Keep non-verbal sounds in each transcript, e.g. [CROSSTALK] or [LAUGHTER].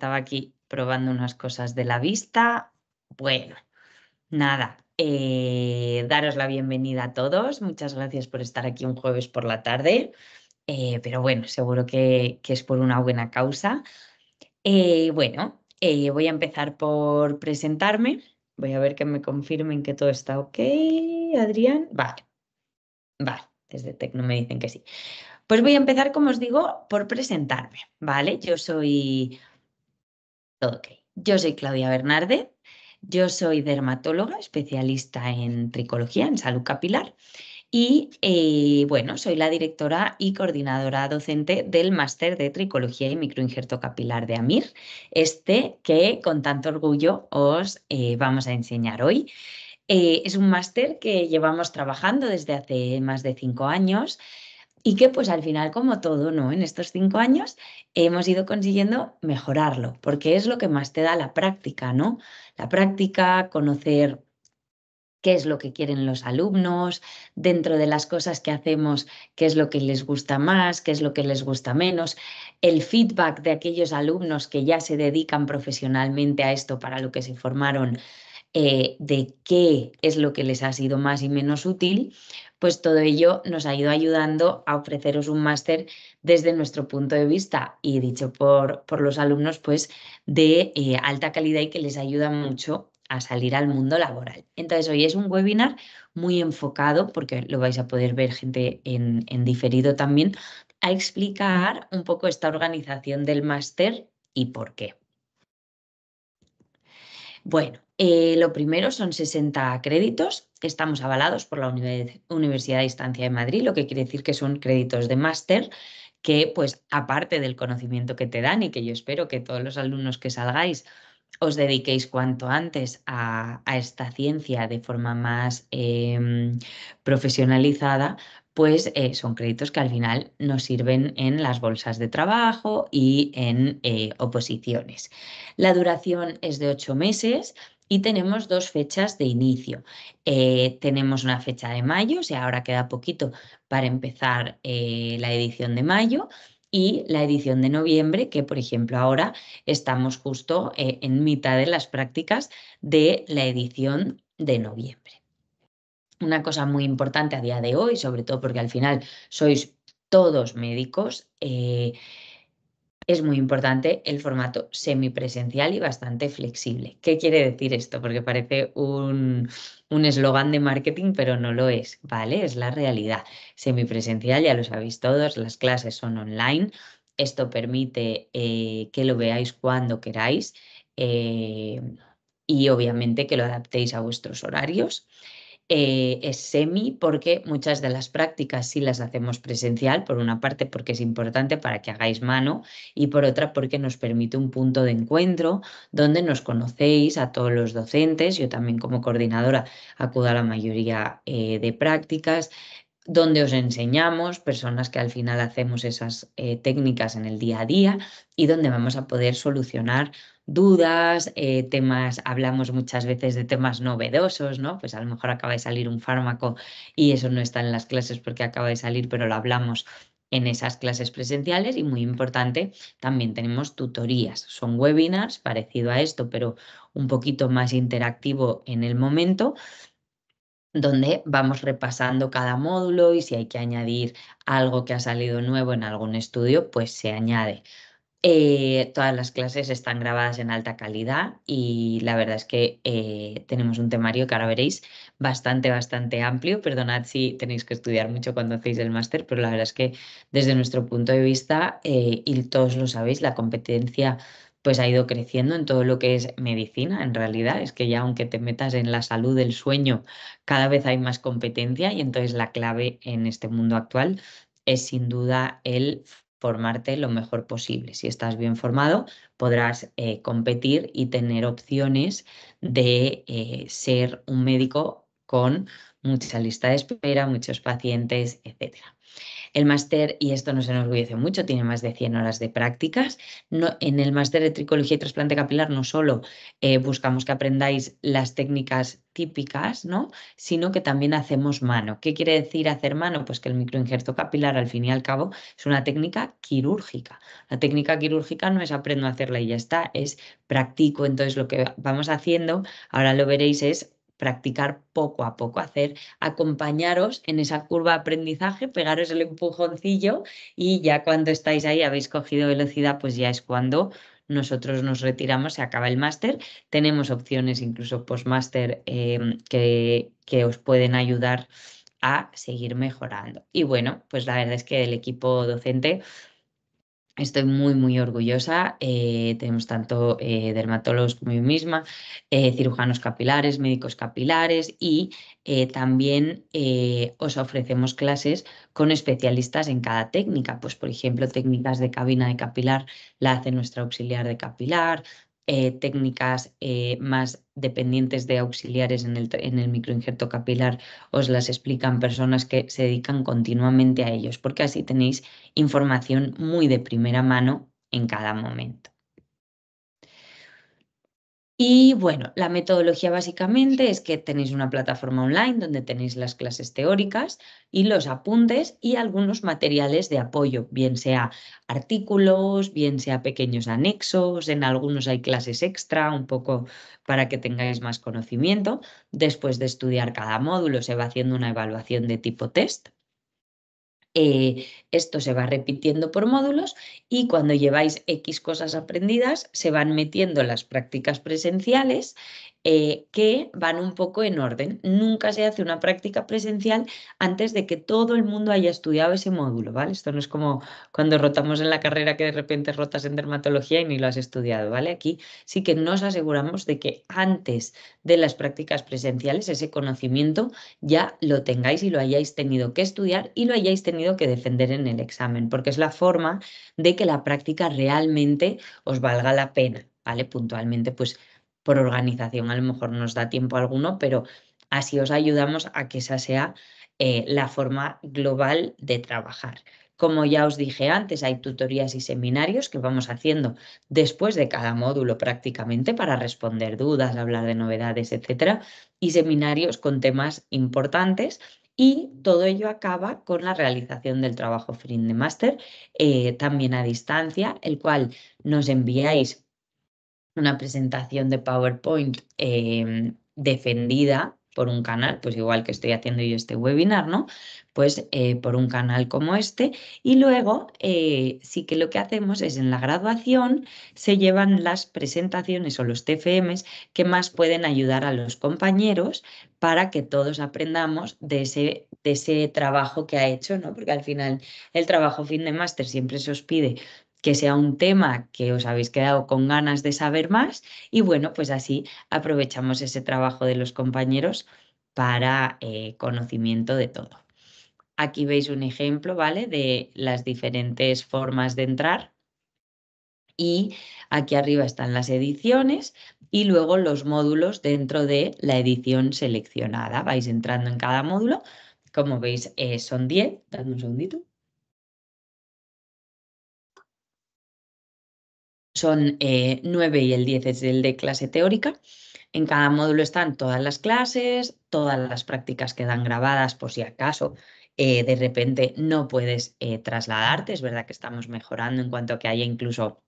estaba aquí probando unas cosas de la vista. Bueno, nada, eh, daros la bienvenida a todos. Muchas gracias por estar aquí un jueves por la tarde. Eh, pero bueno, seguro que, es por una buena causa. Eh, bueno, voy a empezar por presentarme. Voy a ver que me confirmen que todo está ok. Adrián, vale. Vale, desde Tecno me dicen que sí. Pues voy a empezar, como os digo, por presentarme, ¿vale? Yo soy yo soy Claudia Bernarde, yo soy dermatóloga, especialista en tricología, en salud capilar. Y eh, bueno, soy la directora y coordinadora docente del Máster de Tricología y Microinjerto Capilar de AMIR, este que con tanto orgullo os eh, vamos a enseñar hoy. Eh, es un máster que llevamos trabajando desde hace más de cinco años y que pues al final, como todo, ¿no? En estos cinco años hemos ido consiguiendo mejorarlo, porque es lo que más te da la práctica, ¿no? La práctica, conocer qué es lo que quieren los alumnos, dentro de las cosas que hacemos, qué es lo que les gusta más, qué es lo que les gusta menos, el feedback de aquellos alumnos que ya se dedican profesionalmente a esto para lo que se formaron, eh, de qué es lo que les ha sido más y menos útil, pues todo ello nos ha ido ayudando a ofreceros un máster desde nuestro punto de vista y dicho por, por los alumnos, pues de eh, alta calidad y que les ayuda mucho a salir al mundo laboral. Entonces, hoy es un webinar muy enfocado, porque lo vais a poder ver gente en diferido también, a explicar un poco esta organización del máster y por qué. Bueno, eh, lo primero son 60 créditos, estamos avalados por la Universidad de Distancia de Madrid, lo que quiere decir que son créditos de máster que, pues, aparte del conocimiento que te dan y que yo espero que todos los alumnos que salgáis os dediquéis cuanto antes a, esta ciencia de forma más em, profesionalizada, pues eh, son créditos que al final nos sirven en las bolsas de trabajo y en eh, oposiciones. La duración es de ocho meses, y tenemos dos fechas de inicio. Eh, tenemos una fecha de mayo, o sea, ahora queda poquito para empezar eh, la edición de mayo y la edición de noviembre, que por ejemplo ahora estamos justo eh, en mitad de las prácticas de la edición de noviembre. Una cosa muy importante a día de hoy, sobre todo porque al final sois todos médicos, es muy importante el formato semipresencial y bastante flexible. ¿Qué quiere decir esto? Porque parece un eslogan de marketing, pero no lo es, ¿vale? Es la realidad. Semipresencial, ya lo sabéis todos, las clases son online. Esto permite eh, que lo veáis cuando queráis eh, y obviamente que lo adaptéis a vuestros horarios. Eh, es semi porque muchas de las prácticas sí las hacemos presencial, por una parte porque es importante para que hagáis mano y por otra porque nos permite un punto de encuentro donde nos conocéis a todos los docentes, yo también como coordinadora acudo a la mayoría eh, de prácticas, donde os enseñamos, personas que al final hacemos esas eh, técnicas en el día a día y donde vamos a poder solucionar dudas, eh, temas, hablamos muchas veces de temas novedosos, ¿no? Pues a lo mejor acaba de salir un fármaco y eso no está en las clases porque acaba de salir, pero lo hablamos en esas clases presenciales y muy importante, también tenemos tutorías. Son webinars parecido a esto, pero un poquito más interactivo en el momento donde vamos repasando cada módulo y si hay que añadir algo que ha salido nuevo en algún estudio, pues se añade. Eh, todas las clases están grabadas en alta calidad y la verdad es que eh, tenemos un temario que ahora veréis bastante, bastante amplio. Perdonad si tenéis que estudiar mucho cuando hacéis el máster, pero la verdad es que desde nuestro punto de vista, eh, y todos lo sabéis, la competencia pues ha ido creciendo en todo lo que es medicina, en realidad. Es que ya aunque te metas en la salud del sueño, cada vez hay más competencia y entonces la clave en este mundo actual es sin duda el formarte lo mejor posible. Si estás bien formado, podrás eh, competir y tener opciones de eh, ser un médico con mucha lista de espera, muchos pacientes, etcétera. El máster, y esto no se nos olvide mucho, tiene más de 100 horas de prácticas. en el máster de tricología y trasplante capilar no solo eh, buscamos que aprendáis las técnicas típicas, ¿no? sino que también hacemos mano. ¿Qué quiere decir hacer mano? Pues que el microinjerto capilar, al fin y al cabo, es una técnica quirúrgica. La técnica quirúrgica no es aprendo a hacerla y ya está, es practico. Entonces, lo que vamos haciendo, ahora lo veréis, es practicar poco a poco, hacer, acompañaros en esa curva de aprendizaje, pegaros el empujoncillo y ya cuando estáis ahí, habéis cogido velocidad, pues ya es cuando nosotros nos retiramos, se acaba el máster. Tenemos opciones incluso postmáster máster em, que, que os pueden ayudar a seguir mejorando. Y bueno, pues la verdad es que el equipo docente Estoy muy, muy orgullosa. Eh, tenemos tanto eh, dermatólogos como yo misma, eh, cirujanos capilares, médicos capilares y también os ofrecemos clases con especialistas en cada técnica. Pues, por ejemplo, técnicas de cabina de capilar la hace nuestra auxiliar de capilar, eh, técnicas eh, más dependientes de auxiliares en el, en el microinjerto capilar os las explican personas que se dedican continuamente a ellos, porque así tenéis información muy de primera mano en cada momento. Y bueno, la metodología básicamente es que tenéis una plataforma online donde tenéis las clases teóricas y los apuntes y algunos materiales de apoyo, bien sea artículos, bien sea pequeños anexos, en algunos hay clases extra, un poco para que tengáis más conocimiento. Después de estudiar cada módulo se va haciendo una evaluación de tipo test eh, esto se va repitiendo por módulos y cuando lleváis X cosas aprendidas se van metiendo las prácticas presenciales eh, que van un poco en orden. Nunca se hace una práctica presencial antes de que todo el mundo haya estudiado ese módulo, ¿vale? Esto no es como cuando rotamos en la carrera que de repente rotas en dermatología y ni lo has estudiado, ¿vale? Aquí sí que nos aseguramos de que antes de las prácticas presenciales ese conocimiento ya lo tengáis y lo hayáis tenido que estudiar y lo hayáis tenido que defender en el examen, porque es la forma de que la práctica realmente os valga la pena, ¿vale? Puntualmente, pues por organización a lo mejor nos da tiempo alguno, pero así os ayudamos a que esa sea eh, la forma global de trabajar. Como ya os dije antes, hay tutorías y seminarios que vamos haciendo después de cada módulo prácticamente para responder dudas, hablar de novedades, etcétera, y seminarios con temas importantes y todo ello acaba con la realización del trabajo Friend de Master, eh, también a distancia, el cual nos enviáis una presentación de PowerPoint em, defendida por un canal, pues igual que estoy haciendo yo este webinar, ¿no? Pues eh, por un canal como este. Y luego eh, sí que lo que hacemos es en la graduación se llevan las presentaciones o los TFMs que más pueden ayudar a los compañeros para que todos aprendamos de ese, de ese trabajo que ha hecho, ¿no? Porque al final el trabajo fin de máster siempre se os pide que sea un tema que os habéis quedado con ganas de saber más y bueno, pues así aprovechamos ese trabajo de los compañeros para eh, conocimiento de todo. Aquí veis un ejemplo, ¿vale? De las diferentes formas de entrar y aquí arriba están las ediciones y luego los módulos dentro de la edición seleccionada. Vais entrando en cada módulo. Como veis, eh, son 10. Dadme un segundito. Son 9 eh, y el 10 es el de clase teórica. En cada módulo están todas las clases, todas las prácticas quedan grabadas por si acaso eh, de repente no puedes eh, trasladarte. Es verdad que estamos mejorando en cuanto a que haya incluso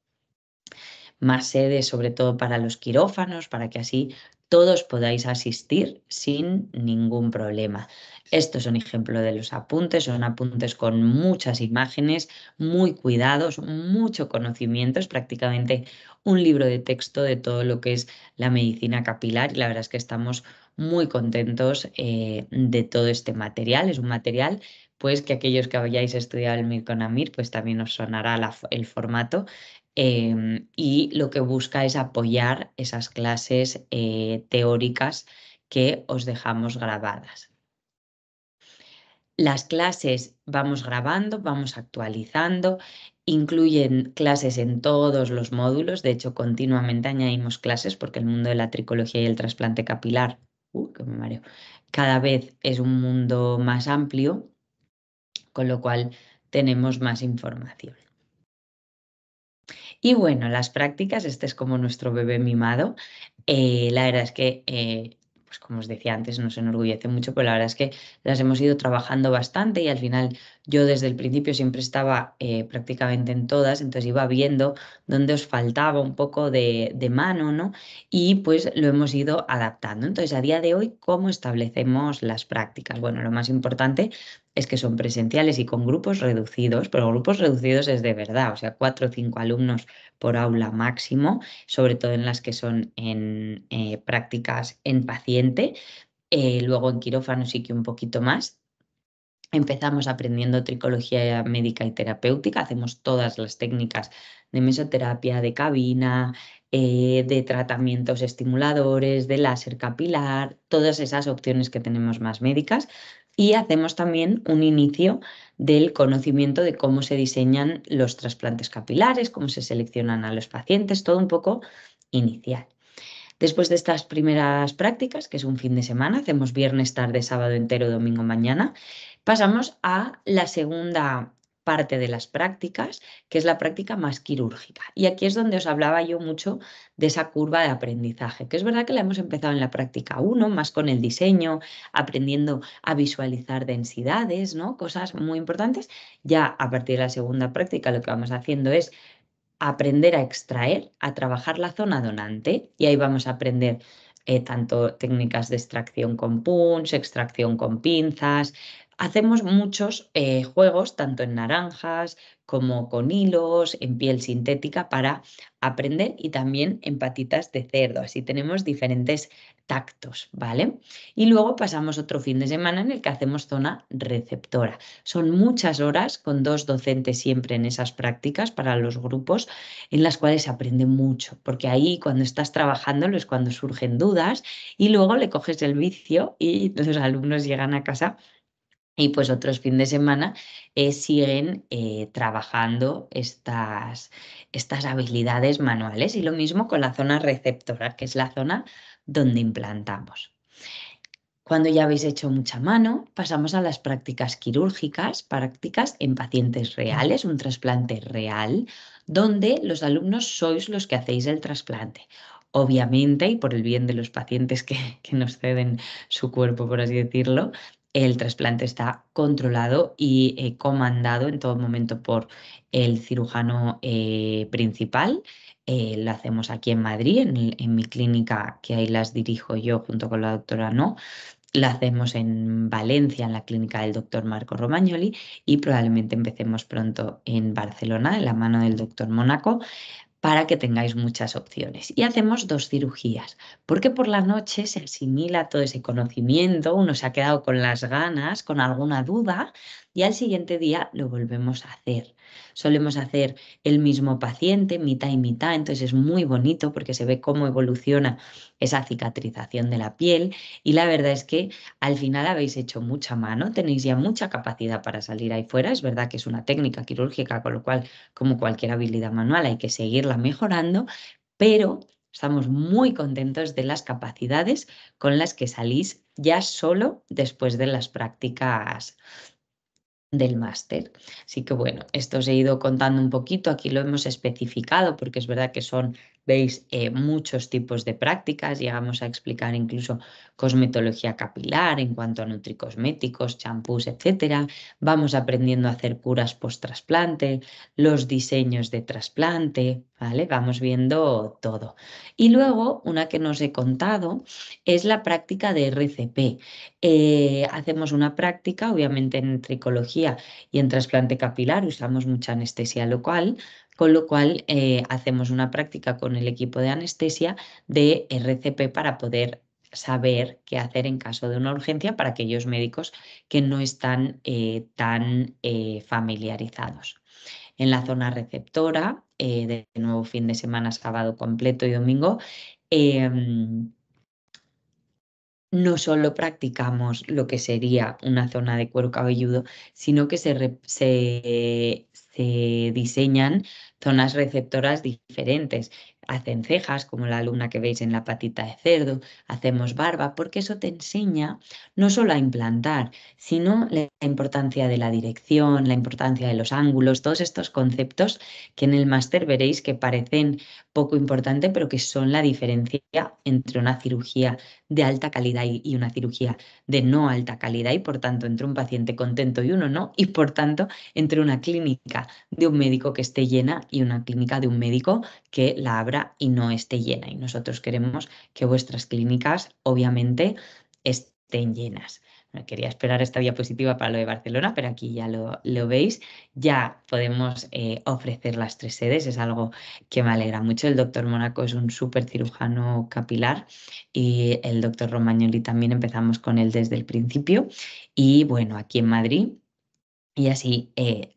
más sedes, sobre todo para los quirófanos, para que así todos podáis asistir sin ningún problema. Esto es un ejemplo de los apuntes, son apuntes con muchas imágenes, muy cuidados, mucho conocimiento, es prácticamente un libro de texto de todo lo que es la medicina capilar y la verdad es que estamos muy contentos eh, de todo este material. Es un material pues que aquellos que hayáis estudiado el Amir, pues también os sonará el formato em, y lo que busca es apoyar esas clases eh, teóricas que os dejamos grabadas. Las clases vamos grabando, vamos actualizando, incluyen clases en todos los módulos, de hecho continuamente añadimos clases porque el mundo de la tricología y el trasplante capilar, uh, cada vez es un mundo más amplio, con lo cual tenemos más información. Y bueno, las prácticas, este es como nuestro bebé mimado. Eh, la verdad es que eh, pues como os decía antes, se enorgullece mucho, pero la verdad es que las hemos ido trabajando bastante y al final yo desde el principio siempre estaba eh, prácticamente en todas, entonces iba viendo dónde os faltaba un poco de, de, mano, ¿no? Y pues lo hemos ido adaptando. Entonces, a día de hoy, ¿cómo establecemos las prácticas? Bueno, lo más importante, es que son presenciales y con grupos reducidos, pero grupos reducidos es de verdad, o sea, cuatro o cinco alumnos por aula máximo, sobre todo en las que son en eh, prácticas en paciente, eh, luego en quirófano sí que un poquito más. Empezamos aprendiendo tricología médica y terapéutica, hacemos todas las técnicas de mesoterapia, de cabina, eh, de tratamientos estimuladores, de láser capilar, todas esas opciones que tenemos más médicas y hacemos también un inicio del conocimiento de cómo se diseñan los trasplantes capilares, cómo se seleccionan a los pacientes, todo un poco inicial. Después de estas primeras prácticas, que es un fin de semana, hacemos viernes, tarde, sábado entero, domingo, mañana, pasamos a la segunda parte de las prácticas, que es la práctica más quirúrgica. Y aquí es donde os hablaba yo mucho de esa curva de aprendizaje, que es verdad que la hemos empezado en la práctica 1, más con el diseño, aprendiendo a visualizar densidades, ¿no? cosas muy importantes. Ya a partir de la segunda práctica lo que vamos haciendo es aprender a extraer, a trabajar la zona donante y ahí vamos a aprender eh, tanto técnicas de extracción con punch, extracción con pinzas, Hacemos muchos eh, juegos, tanto en naranjas como con hilos, en piel sintética, para aprender y también en patitas de cerdo. Así tenemos diferentes tactos, ¿vale? Y luego pasamos otro fin de semana en el que hacemos zona receptora. Son muchas horas con dos docentes siempre en esas prácticas para los grupos en las cuales se aprende mucho, porque ahí cuando estás trabajando es cuando surgen dudas y luego le coges el vicio y los alumnos llegan a casa y pues otros fin de semana eh, siguen eh, trabajando estas, estas habilidades manuales y lo mismo con la zona receptora, que es la zona donde implantamos. Cuando ya habéis hecho mucha mano, pasamos a las prácticas quirúrgicas, prácticas en pacientes reales, un trasplante real, donde los alumnos sois los que hacéis el trasplante obviamente, y por el bien de los pacientes que, que, nos ceden su cuerpo, por así decirlo, el trasplante está controlado y eh, comandado en todo momento por el cirujano eh, principal. Eh, lo hacemos aquí en Madrid, en, en, mi clínica, que ahí las dirijo yo junto con la doctora No. Lo hacemos en Valencia, en la clínica del doctor Marco Romagnoli, y probablemente empecemos pronto en Barcelona, en la mano del doctor Mónaco para que tengáis muchas opciones. Y hacemos dos cirugías, porque por la noche se asimila todo ese conocimiento, uno se ha quedado con las ganas, con alguna duda, y al siguiente día lo volvemos a hacer. Solemos hacer el mismo paciente, mitad y mitad, entonces es muy bonito porque se ve cómo evoluciona esa cicatrización de la piel y la verdad es que al final habéis hecho mucha mano, tenéis ya mucha capacidad para salir ahí fuera, es verdad que es una técnica quirúrgica, con lo cual, como cualquier habilidad manual, hay que seguirla mejorando, pero Estamos muy contentos de las capacidades con las que salís ya solo después de las prácticas del máster. Así que bueno, esto os he ido contando un poquito, aquí lo hemos especificado porque es verdad que son Veis eh, muchos tipos de prácticas, llegamos a explicar incluso cosmetología capilar en cuanto a nutricosméticos, champús, etc. Vamos aprendiendo a hacer curas post-trasplante, los diseños de trasplante, ¿vale? Vamos viendo todo. Y luego, una que nos he contado, es la práctica de RCP. Eh, hacemos una práctica, obviamente en tricología y en trasplante capilar usamos mucha anestesia local, con lo cual eh, hacemos una práctica con el equipo de anestesia de RCP para poder saber qué hacer en caso de una urgencia para aquellos médicos que no están eh, tan eh, familiarizados. En la zona receptora, de nuevo fin de semana, sábado completo y domingo, em, no solo practicamos lo que sería una zona de cuero cabelludo, sino que se, se diseñan zonas receptoras diferentes hacen cejas, como la alumna que veis en la patita de cerdo, hacemos barba, porque eso te enseña no solo a implantar, sino la importancia de la dirección, la importancia de los ángulos, todos estos conceptos que en el máster veréis que parecen poco importantes, pero que son la diferencia entre una cirugía de alta calidad y una cirugía de no alta calidad y por tanto entre un paciente contento y uno no, y por tanto entre una clínica de un médico que esté llena y una clínica de un médico que la abre y no esté llena. Y nosotros queremos que vuestras clínicas, obviamente, estén llenas. quería esperar esta diapositiva para lo de Barcelona, pero aquí ya lo, veis. Ya podemos eh, ofrecer las tres sedes, es algo que me alegra mucho. El doctor Monaco es un súper cirujano capilar y el doctor Romagnoli también empezamos con él desde el principio. Y bueno, aquí en Madrid y así eh,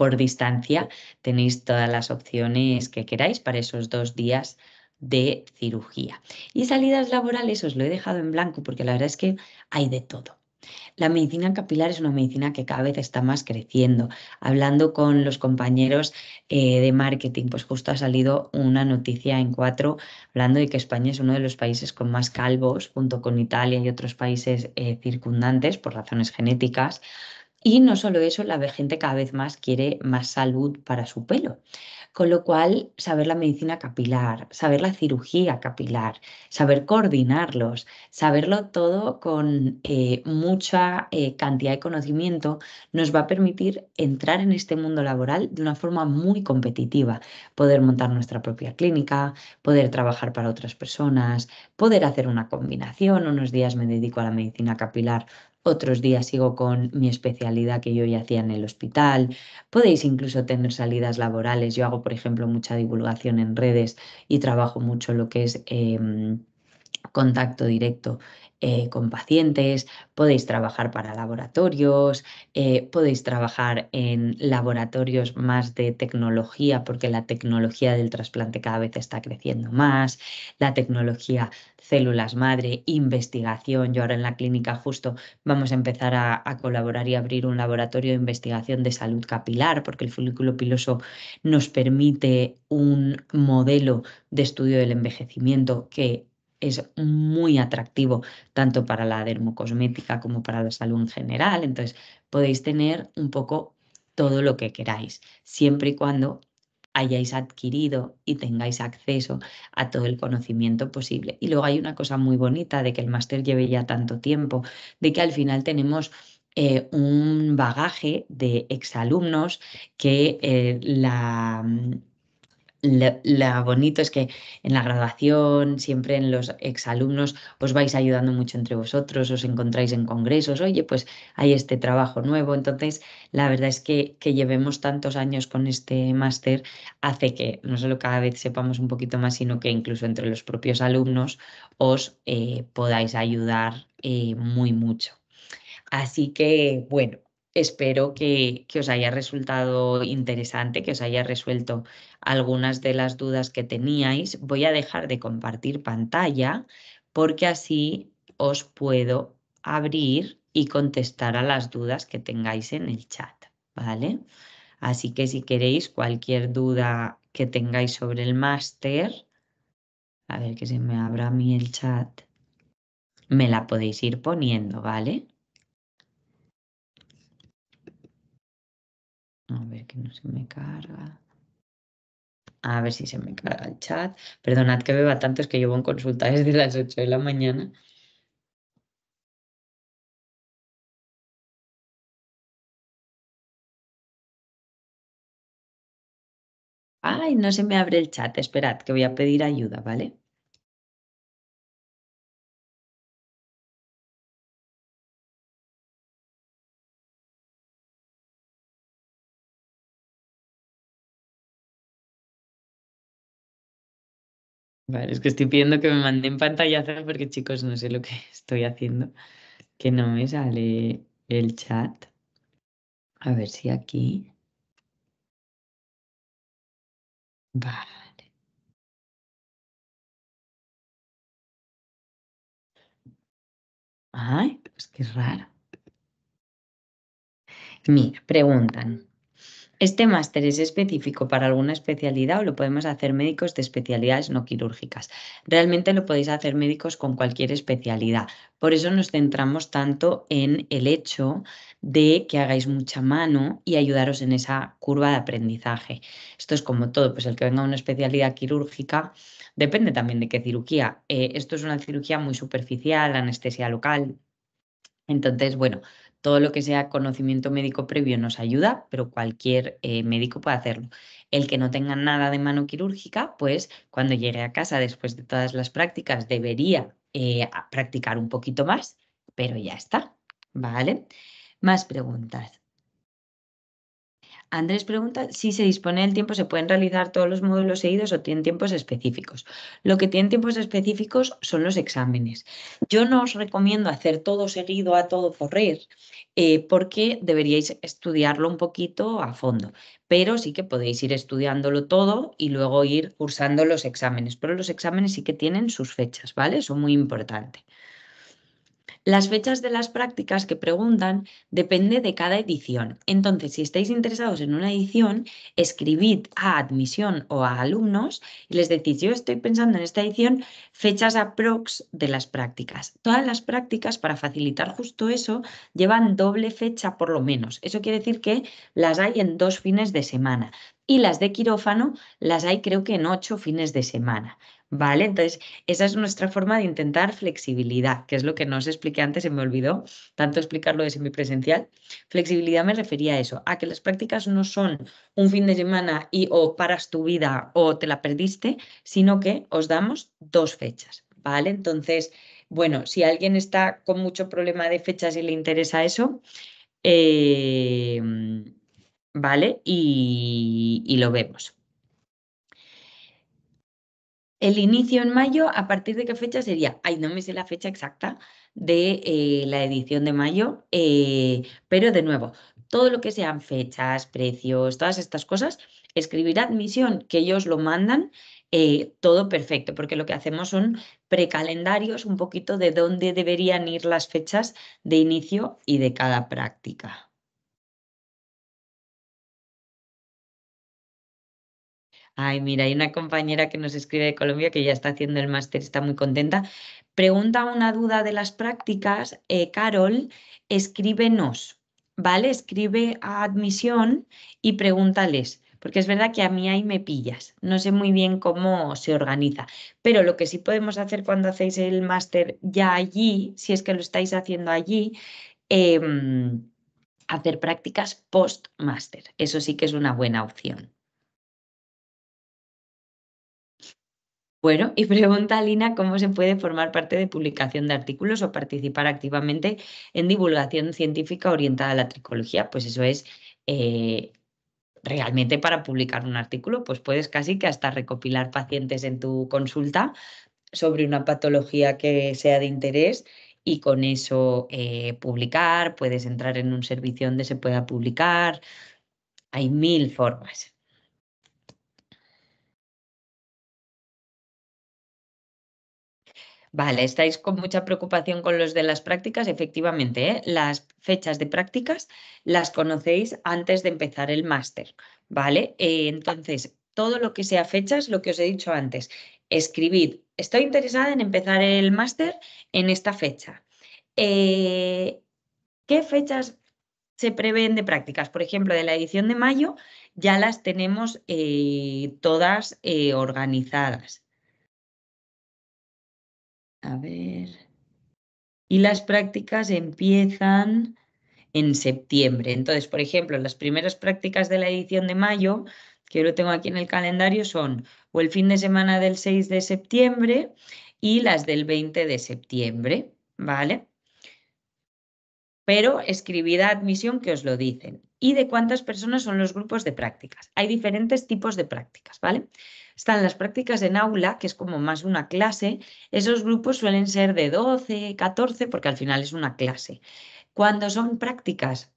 por distancia, tenéis todas las opciones que queráis para esos dos días de cirugía. Y salidas laborales os lo he dejado en blanco porque la verdad es que hay de todo. La medicina capilar es una medicina que cada vez está más creciendo. Hablando con los compañeros eh, de marketing, pues justo ha salido una noticia en cuatro hablando de que España es uno de los países con más calvos, junto con Italia y otros países eh, circundantes por razones genéticas. Y no solo eso, la gente cada vez más quiere más salud para su pelo. Con lo cual, saber la medicina capilar, saber la cirugía capilar, saber coordinarlos, saberlo todo con eh, mucha eh, cantidad de conocimiento, nos va a permitir entrar en este mundo laboral de una forma muy competitiva. Poder montar nuestra propia clínica, poder trabajar para otras personas, poder hacer una combinación. Unos días me dedico a la medicina capilar, otros días sigo con mi especialidad que yo ya hacía en el hospital, podéis incluso tener salidas laborales, yo hago por ejemplo mucha divulgación en redes y trabajo mucho lo que es... Em, contacto directo eh, con pacientes, podéis trabajar para laboratorios, eh, podéis trabajar en laboratorios más de tecnología, porque la tecnología del trasplante cada vez está creciendo más, la tecnología células madre, investigación. Yo ahora en la clínica justo vamos a empezar a, a colaborar y abrir un laboratorio de investigación de salud capilar, porque el folículo piloso nos permite un modelo de estudio del envejecimiento que es muy atractivo tanto para la dermocosmética como para la salud en general. Entonces, podéis tener un poco todo lo que queráis, siempre y cuando hayáis adquirido y tengáis acceso a todo el conocimiento posible. Y luego hay una cosa muy bonita de que el máster lleve ya tanto tiempo, de que al final tenemos eh, un bagaje de exalumnos que eh, la lo, bonito es que en la graduación, siempre en los exalumnos, os vais ayudando mucho entre vosotros, os encontráis en congresos, oye, pues hay este trabajo nuevo. Entonces, la verdad es que, que llevemos tantos años con este máster hace que no solo cada vez sepamos un poquito más, sino que incluso entre los propios alumnos os eh, podáis ayudar eh, muy mucho. Así que, bueno, Espero que, os haya resultado interesante, que os haya resuelto algunas de las dudas que teníais. Voy a dejar de compartir pantalla porque así os puedo abrir y contestar a las dudas que tengáis en el chat, ¿vale? Así que si queréis cualquier duda que tengáis sobre el máster, a ver que se me abra a mí el chat, me la podéis ir poniendo, ¿vale? A ver que no se me carga. A ver si se me carga el chat. Perdonad que beba tanto, es que llevo en consulta desde las 8 de la mañana. Ay, no se me abre el chat. Esperad, que voy a pedir ayuda, ¿vale? Vale, es que estoy pidiendo que me manden pantallazos porque chicos, no sé lo que [LAUGHS] estoy haciendo, que no me sale el chat. A ver si aquí. Vale. Ay, que es raro. Mira, preguntan. ¿Este máster es específico para alguna especialidad o lo podemos hacer médicos de especialidades no quirúrgicas? Realmente lo podéis hacer médicos con cualquier especialidad. Por eso nos centramos tanto en el hecho de que hagáis mucha mano y ayudaros en esa curva de aprendizaje. Esto es como todo, pues el que venga a una especialidad quirúrgica, depende también de qué cirugía. Eh, esto es una cirugía muy superficial, anestesia local. Entonces, bueno, todo lo que sea conocimiento médico previo nos ayuda, pero cualquier eh, médico puede hacerlo. El que no tenga nada de mano quirúrgica, pues cuando llegue a casa después de todas las prácticas debería eh, practicar un poquito más, pero ya está. ¿Vale? Más preguntas. Andrés pregunta si se dispone del tiempo, se pueden realizar todos los módulos seguidos o tienen tiempos específicos. Lo que tienen tiempos específicos son los exámenes. Yo no os recomiendo hacer todo seguido a todo correr, eh, porque deberíais estudiarlo un poquito a fondo, pero sí que podéis ir estudiándolo todo y luego ir cursando los exámenes, pero los exámenes sí que tienen sus fechas, ¿vale? Son muy importante. Las fechas de las prácticas que preguntan depende de cada edición. Entonces, si estáis interesados en una edición, escribid a admisión o a alumnos y les decís, yo estoy pensando en esta edición, fechas aprox de las prácticas. Todas las prácticas, para facilitar justo eso, llevan doble fecha por lo menos. Eso quiere decir que las hay en dos fines de semana. Y las de quirófano las hay creo que en ocho fines de semana. ¿Vale? Entonces, esa es nuestra forma de intentar flexibilidad, que es lo que no os expliqué antes, se me olvidó tanto explicarlo de semipresencial. Flexibilidad me refería a eso, a que las prácticas no son un fin de semana y o paras tu vida o te la perdiste, sino que os damos dos fechas, ¿vale? Entonces, bueno, si alguien está con mucho problema de fechas y le interesa eso, eh, ¿vale? y lo vemos. El inicio en mayo, ¿a partir de qué fecha sería? Ay, no me sé la fecha exacta de eh, la edición de mayo, eh, pero de nuevo, todo lo que sean fechas, precios, todas estas cosas, escribir admisión, que ellos lo mandan, eh, todo perfecto, porque lo que hacemos son precalendarios un poquito de dónde deberían ir las fechas de inicio y de cada práctica. Ay, mira, hay una compañera que nos escribe de Colombia que ya está haciendo el máster, está muy contenta. Pregunta una duda de las prácticas. Eh, Carol, escríbenos, ¿vale? Escribe a admisión y pregúntales, porque es verdad que a mí ahí me pillas. No sé muy bien cómo se organiza, pero lo que sí podemos hacer cuando hacéis el máster ya allí, si es que lo estáis haciendo allí, em, hacer prácticas post-máster. Eso sí que es una buena opción. Bueno, y pregunta Lina, cómo se puede formar parte de publicación de artículos o participar activamente en divulgación científica orientada a la tricología. Pues eso es eh, realmente para publicar un artículo, pues puedes casi que hasta recopilar pacientes en tu consulta sobre una patología que sea de interés y con eso eh, publicar, puedes entrar en un servicio donde se pueda publicar. Hay mil formas. Vale, estáis con mucha preocupación con los de las prácticas, efectivamente, ¿eh? las fechas de prácticas las conocéis antes de empezar el máster, ¿vale? Eh, entonces, todo lo que sea fechas, lo que os he dicho antes, escribid, estoy interesada en empezar el máster en esta fecha. Eh, ¿Qué fechas se prevén de prácticas? Por ejemplo, de la edición de mayo ya las tenemos todas organizadas, a ver. Y las prácticas empiezan en septiembre. Entonces, por ejemplo, las primeras prácticas de la edición de mayo, que yo lo tengo aquí en el calendario, son o el fin de semana del 6 de septiembre y las del 20 de septiembre, ¿vale? Pero escribida admisión que os lo dicen. ¿Y de cuántas personas son los grupos de prácticas? Hay diferentes tipos de prácticas, ¿vale? Están las prácticas en aula, que es como más una clase. Esos grupos suelen ser de 12, 14, porque al final es una clase. Cuando son prácticas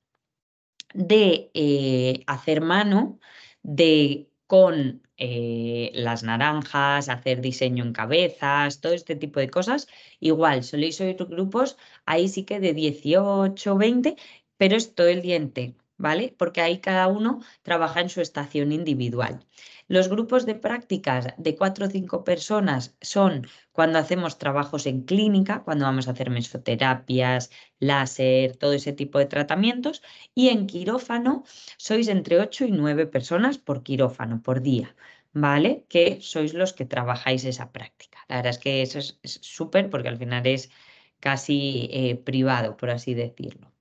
de eh, hacer mano, de con eh, las naranjas, hacer diseño en cabezas, todo este tipo de cosas. Igual, soléis oír grupos ahí sí que de 18, 20, pero es todo el diente. ¿vale? Porque ahí cada uno trabaja en su estación individual. Los grupos de prácticas de cuatro o cinco personas son cuando hacemos trabajos en clínica, cuando vamos a hacer mesoterapias, láser, todo ese tipo de tratamientos. Y en quirófano sois entre 8 y 9 personas por quirófano, por día, ¿vale? Que sois los que trabajáis esa práctica. La verdad es que eso es súper porque al final es casi eh, privado, por así decirlo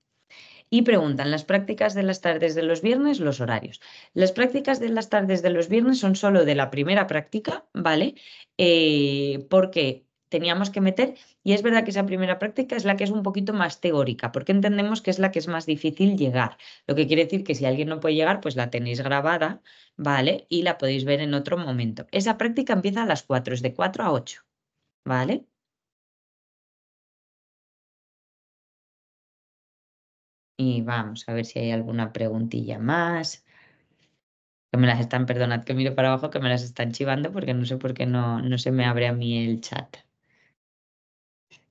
y preguntan las prácticas de las tardes de los viernes, los horarios. Las prácticas de las tardes de los viernes son solo de la primera práctica, ¿vale? Eh, porque teníamos que meter, y es verdad que esa primera práctica es la que es un poquito más teórica, porque entendemos que es la que es más difícil llegar. Lo que quiere decir que si alguien no puede llegar, pues la tenéis grabada, ¿vale? Y la podéis ver en otro momento. Esa práctica empieza a las 4, es de 4 a 8, ¿vale? vamos a ver si hay alguna preguntilla más. Que me las están, perdonad que miro para abajo, que me las están chivando porque no sé por qué no, no se me abre a mí el chat.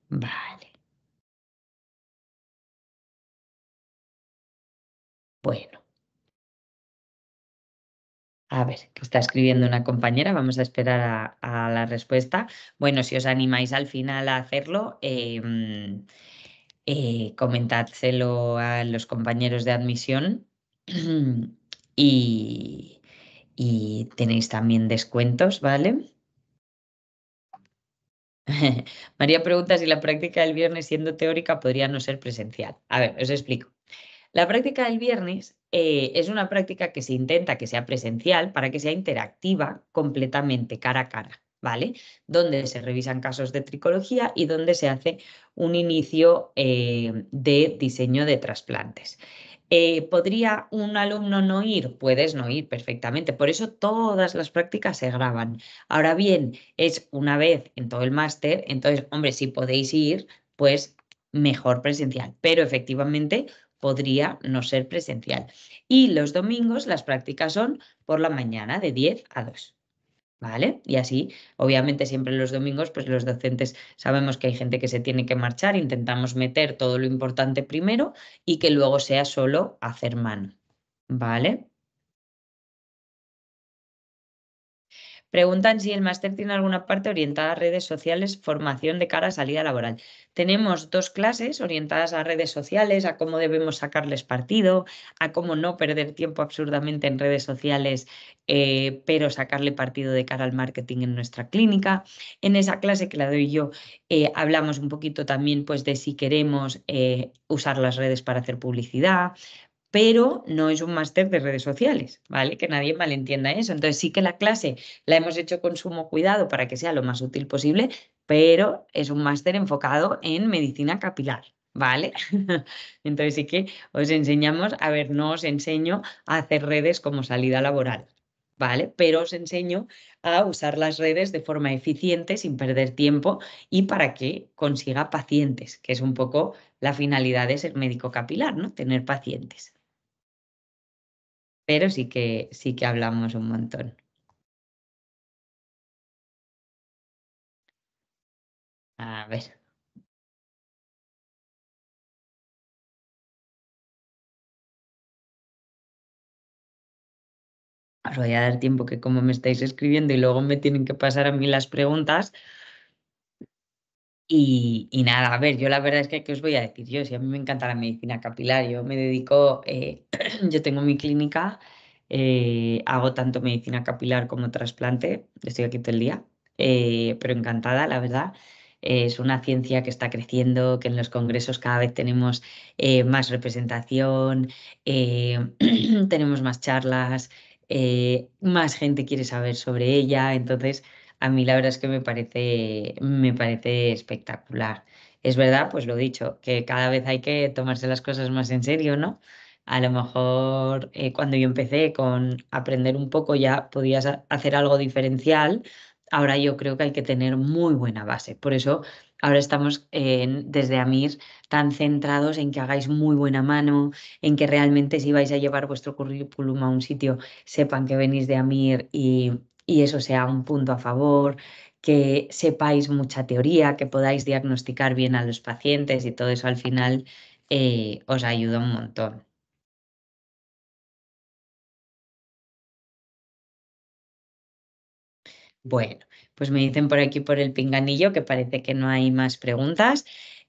Vale. Bueno. A ver, que está escribiendo una compañera, vamos a esperar a, la respuesta. Bueno, si os animáis al final a hacerlo, em, eh, comentádselo a los compañeros de admisión [CLEARS THROAT] y, tenéis también descuentos, ¿vale? [LAUGHS] María pregunta si la práctica del viernes siendo teórica podría no ser presencial. A ver, os explico. La práctica del viernes eh, es una práctica que se intenta que sea presencial para que sea interactiva completamente cara a cara. ¿vale? Donde se revisan casos de tricología y donde se hace un inicio eh, de diseño de trasplantes. Eh, ¿Podría un alumno no ir? Puedes no ir perfectamente. Por eso todas las prácticas se graban. Ahora bien, es una vez en todo el máster, entonces, hombre, si podéis ir, pues mejor presencial. Pero efectivamente podría no ser presencial. Y los domingos las prácticas son por la mañana de 10 a 2. ¿Vale? Y así, obviamente, siempre los domingos, pues los docentes sabemos que hay gente que se tiene que marchar, intentamos meter todo lo importante primero y que luego sea solo hacer mano. ¿Vale? Preguntan si el máster tiene alguna parte orientada a redes sociales, formación de cara a salida laboral. Tenemos dos clases orientadas a redes sociales, a cómo debemos sacarles partido, a cómo no perder tiempo absurdamente en redes sociales, eh, pero sacarle partido de cara al marketing en nuestra clínica. En esa clase que la doy yo, eh, hablamos un poquito también pues, de si queremos eh, usar las redes para hacer publicidad, pero no es un máster de redes sociales, ¿vale? Que nadie malentienda eso. Entonces sí que la clase la hemos hecho con sumo cuidado para que sea lo más útil posible, pero es un máster enfocado en medicina capilar, ¿vale? [LAUGHS] Entonces sí que os enseñamos, a ver, no os enseño a hacer redes como salida laboral, ¿vale? Pero os enseño a usar las redes de forma eficiente, sin perder tiempo y para que consiga pacientes, que es un poco la finalidad de ser médico capilar, ¿no? Tener pacientes pero sí que, sí que hablamos un montón. A ver. Os voy a dar tiempo que como me estáis escribiendo y luego me tienen que pasar a mí las preguntas, y, nada, a ver, yo la verdad es que, ¿qué os voy a decir yo? Si a mí me encanta la medicina capilar, yo me dedico, eh, [CLEARS THROAT] yo tengo mi clínica, eh, hago tanto medicina capilar como trasplante, estoy aquí todo el día, eh, pero encantada, la verdad. Es una ciencia que está creciendo, que en los congresos cada vez tenemos más representación, [CLEARS THROAT] tenemos más charlas, más gente quiere saber sobre ella, entonces a mí la verdad es que me parece, me parece espectacular. Es verdad, pues lo he dicho, que cada vez hay que tomarse las cosas más en serio, ¿no? A lo mejor eh, cuando yo empecé con aprender un poco ya podías hacer algo diferencial. Ahora yo creo que hay que tener muy buena base. Por eso ahora estamos desde AMIR tan centrados en que hagáis muy buena mano, en que realmente si vais a llevar vuestro currículum a un sitio, sepan que venís de AMIR y, y eso sea un punto a favor, que sepáis mucha teoría, que podáis diagnosticar bien a los pacientes y todo eso al final eh, os ayuda un montón. Bueno, pues me dicen por aquí por el pinganillo que parece que no hay más preguntas.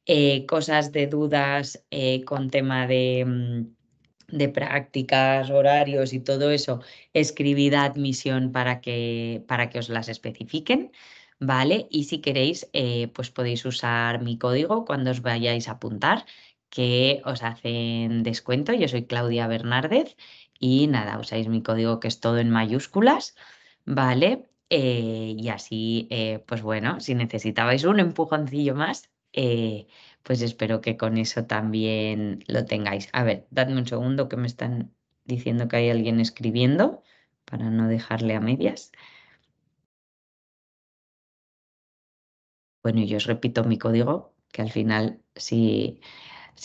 Eh, cosas de dudas eh, con tema de mm, de prácticas, horarios y todo eso, escribid admisión para que, para que os las especifiquen, ¿vale? Y si queréis, eh, pues podéis usar mi código cuando os vayáis a apuntar, que os hacen descuento. Yo soy Claudia Bernárdez y nada, usáis mi código que es todo en mayúsculas, ¿vale? Eh, y así, eh, pues bueno, si necesitabais un empujoncillo más, pues espero que con eso también lo tengáis. A ver, dadme un segundo que me están diciendo que hay alguien escribiendo para no dejarle a medias. Bueno, yo os repito mi código, que al final si,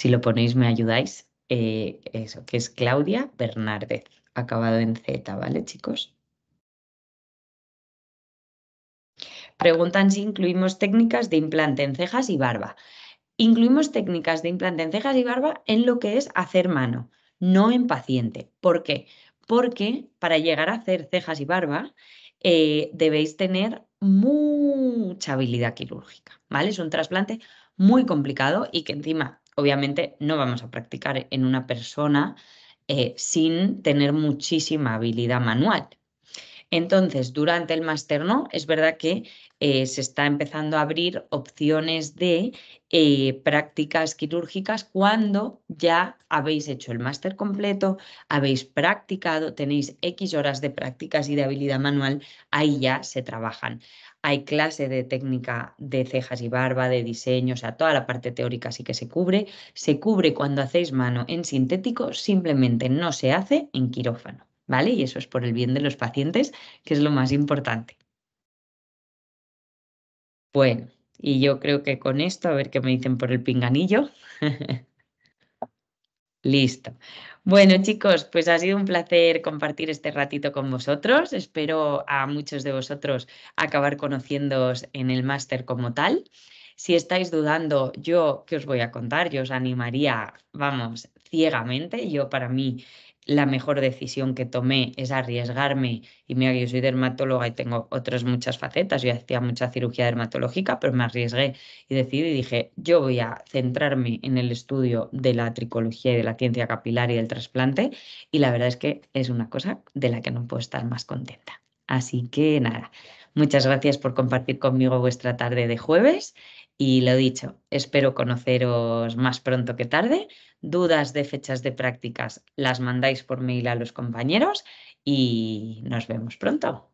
lo ponéis me ayudáis. Eh, eso, que es Claudia Bernárdez, acabado en Z, ¿vale chicos? Preguntan si incluimos técnicas de implante en cejas y barba. Incluimos técnicas de implante en cejas y barba en lo que es hacer mano, no en paciente. ¿Por qué? Porque para llegar a hacer cejas y barba eh, debéis tener mucha habilidad quirúrgica, ¿vale? Es un trasplante muy complicado y que encima, obviamente, no vamos a practicar en una persona eh, sin tener muchísima habilidad manual. Entonces, durante el máster no, es verdad que eh, se está empezando a abrir opciones de eh, prácticas quirúrgicas cuando ya habéis hecho el máster completo, habéis practicado, tenéis X horas de prácticas y de habilidad manual, ahí ya se trabajan. Hay clase de técnica de cejas y barba, de diseño, o sea, toda la parte teórica sí que se cubre. Se cubre cuando hacéis mano en sintético, simplemente no se hace en quirófano. ¿vale? Y eso es por el bien de los pacientes, que es lo más importante. Bueno, y yo creo que con esto, a ver qué me dicen por el pinganillo. [LAUGHS] Listo. Bueno, chicos, pues ha sido un placer compartir este ratito con vosotros. Espero a muchos de vosotros acabar conociéndoos en el máster como tal. Si estáis dudando, yo, ¿qué os voy a contar? Yo os animaría, vamos, ciegamente. Yo para mí la mejor decisión que tomé es arriesgarme. Y mira, yo soy dermatóloga y tengo otras muchas facetas. Yo hacía mucha cirugía dermatológica, pero me arriesgué y decidí, dije, yo voy a centrarme en el estudio de la tricología y de la ciencia capilar y del trasplante. Y la verdad es que es una cosa de la que no puedo estar más contenta. Así que nada, muchas gracias por compartir conmigo vuestra tarde de jueves y lo dicho, espero conoceros más pronto que tarde. Dudas de fechas de prácticas las mandáis por mail a los compañeros y nos vemos pronto.